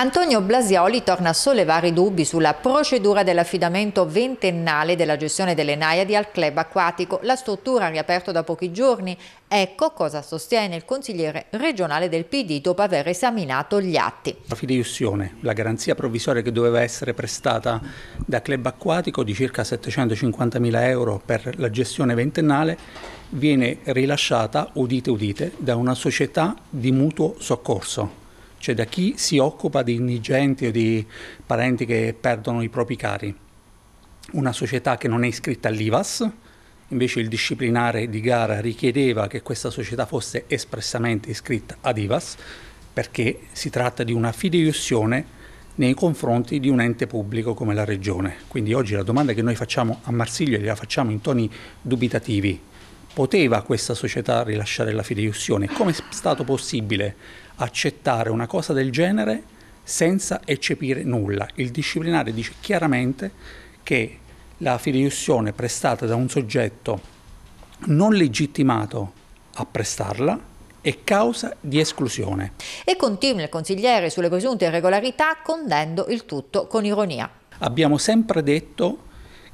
Antonio Blasioli torna a sollevare i dubbi sulla procedura dell'affidamento ventennale della gestione delle Naiadi al club acquatico. La struttura ha riaperto da pochi giorni. Ecco cosa sostiene il consigliere regionale del PD dopo aver esaminato gli atti. La fideiussione, la garanzia provvisoria che doveva essere prestata da club acquatico di circa 750 mila euro per la gestione ventennale, viene rilasciata, udite udite, da una società di mutuo soccorso cioè da chi si occupa di indigenti o di parenti che perdono i propri cari. Una società che non è iscritta all'IVAS, invece il disciplinare di gara richiedeva che questa società fosse espressamente iscritta ad IVAS, perché si tratta di una fideiussione nei confronti di un ente pubblico come la Regione. Quindi oggi la domanda che noi facciamo a Marsiglio e la facciamo in toni dubitativi, poteva questa società rilasciare la fideiussione? Come è stato possibile accettare una cosa del genere senza eccepire nulla? Il disciplinare dice chiaramente che la fideiussione prestata da un soggetto non legittimato a prestarla è causa di esclusione. E continua il consigliere sulle presunte irregolarità, condendo il tutto con ironia. Abbiamo sempre detto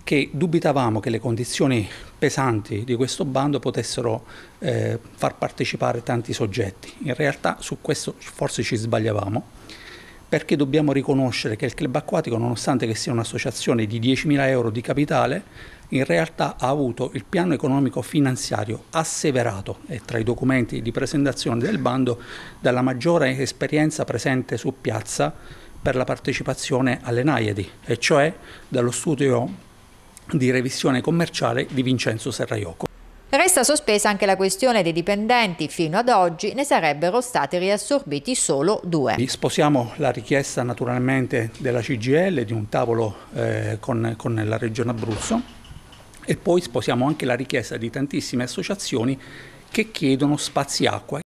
che dubitavamo che le condizioni pesanti di questo bando potessero eh, far partecipare tanti soggetti. In realtà su questo forse ci sbagliavamo perché dobbiamo riconoscere che il club acquatico, nonostante sia un'associazione di 10.000 euro di capitale, in realtà ha avuto il piano economico finanziario asseverato e tra i documenti di presentazione del bando dalla maggiore esperienza presente su piazza per la partecipazione alle Naiadi, e cioè dallo studio di revisione commerciale di Vincenzo Serraioco. Resta sospesa anche la questione dei dipendenti, fino ad oggi ne sarebbero stati riassorbiti solo due. Sposiamo la richiesta naturalmente della CGL di un tavolo eh, con, con la Regione Abruzzo e poi sposiamo anche la richiesta di tantissime associazioni che chiedono spazi acqua.